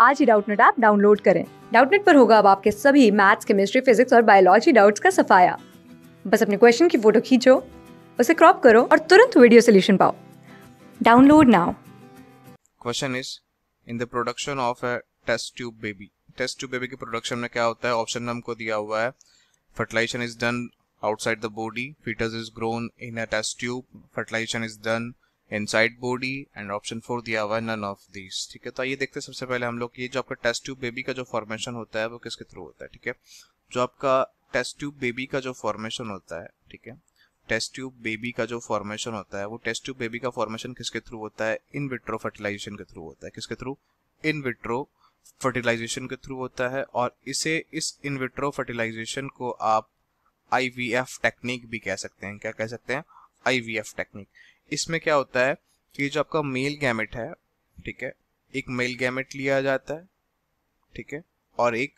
आज ही Doubtnut app download करें डाउटनेट पर होगा अब आपके सभी मैथ्स केमिस्ट्री फिजिक्स और बायोलॉजी डाउट्स का सफाया बस अपने क्वेश्चन की फोटो खींचो उसे क्रॉप करो और तुरंत वीडियो सोल्यूशन पाओ download now question is in the production of a test tube baby test tube baby के प्रोडक्शन में क्या होता है ऑप्शन में हमको दिया हुआ है fertilisation is done outside the body foetus is grown in a test tube fertilisation is done inside body and option four दिया हुआ नन ऑफ दिस ठीक है तो आइए देखते हैं सबसे पहले हम लोग ये जो आपका टेस्ट ट्यूब बेबी का जो फॉर्मेशन होता है वो किसके थ्रू होता है ठीक है जो आपका टेस्ट ट्यूब बेबी का जो फॉर्मेशन होता है ठीक है टेस्ट ट्यूब बेबी का जो फॉर्मेशन होता है वो टेस्ट ट्यूब बेबी का फॉर्मेशन किसके थ्रू होता है इन विट्रो फर्टिलाइजेशन के थ्रू होता है किसके थ्रू इन विट्रो फर्टिलाइजेशन के थ्रू होता है और इसे इस इन विट्रो फर्टिलाइजेशन को आप आईवीएफ टेक्निक भी कह सकते हैं क्या कह सकते हैं आईवीएफ टेक्निक इसमें क्या होता है कि जो आपका मेल गैमेट है ठीक है एक मेल गैमेट लिया जाता है ठीक है और एक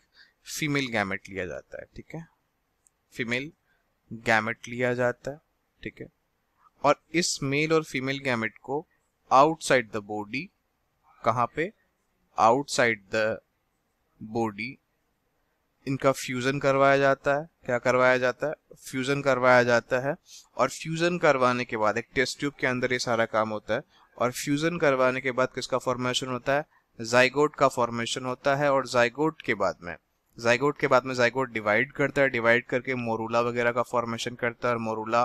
फीमेल गैमेट लिया जाता है ठीक है फीमेल गैमेट लिया जाता है ठीक है और इस मेल और फीमेल गैमेट को आउटसाइड द बॉडी कहाँ पे आउटसाइड द बॉडी इनका फ्यूजन करवाया जाता है क्या करवाया जाता है फ्यूजन करवाया जाता है और फ्यूजन करवाने के बाद एक टेस्ट ट्यूब के अंदर ये सारा काम होता है और फ्यूजन करवाने के बाद किसका फॉर्मेशन होता है जाइगोट का फॉर्मेशन होता है और जाइगोट के बाद में जाइगोट के बाद में जाइगोट डिवाइड करता है डिवाइड करके मोरूला वगैरह का फॉर्मेशन करता है और मोरूला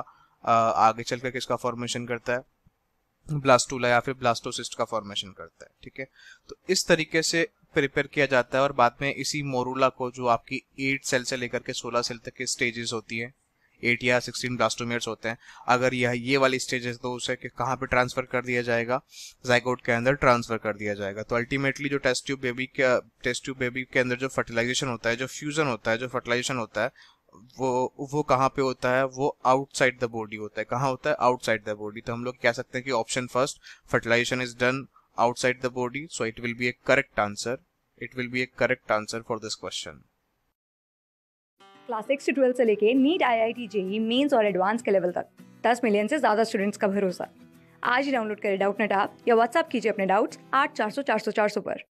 आगे चल कर किसका फॉर्मेशन करता है ब्लास्टूला या फिर ब्लास्टोसिस्ट का फॉर्मेशन करता है ठीक है तो इस तरीके से प्रिपेयर किया जाता है और बाद में इसी मोरूला को जो आपकी एट सेल से लेकर के सोलह सेल तक के स्टेजेस होती है एट या सिक्सटीन ब्लास्टोमियर्स होते हैं अगर यह ये वाली स्टेजेस तो उसे कि कहाँ पे ट्रांसफर कर दिया जाएगा जाइकोट के अंदर ट्रांसफर कर दिया जाएगा तो अल्टीमेटली जो टेस्ट ट्यूब बेबी के टेस्ट ट्यूब बेबी के अंदर जो फर्टिलाइजेशन होता है जो फ्यूजन होता है जो फर्टिलाइजेशन होता है वो वो कहाँ पे होता है वो आउटसाइड द बॉडी होता है कहाँ होता है आउटसाइड द बॉडी तो हम लोग कह सकते हैं कि option first fertilisation is done outside the body so it will be a correct answer it will be a correct answer for this question class six से ट्वेल्थ से लेके NEET I I T JEE mains और advance के level तक दस million से ज़्यादा students का भरोसा आज ही डाउनलोड करें डाउट नेट आप या व्हाट्सअप कीजिए अपने डाउट्स आठ चार सौ चार सौ चार सौ पर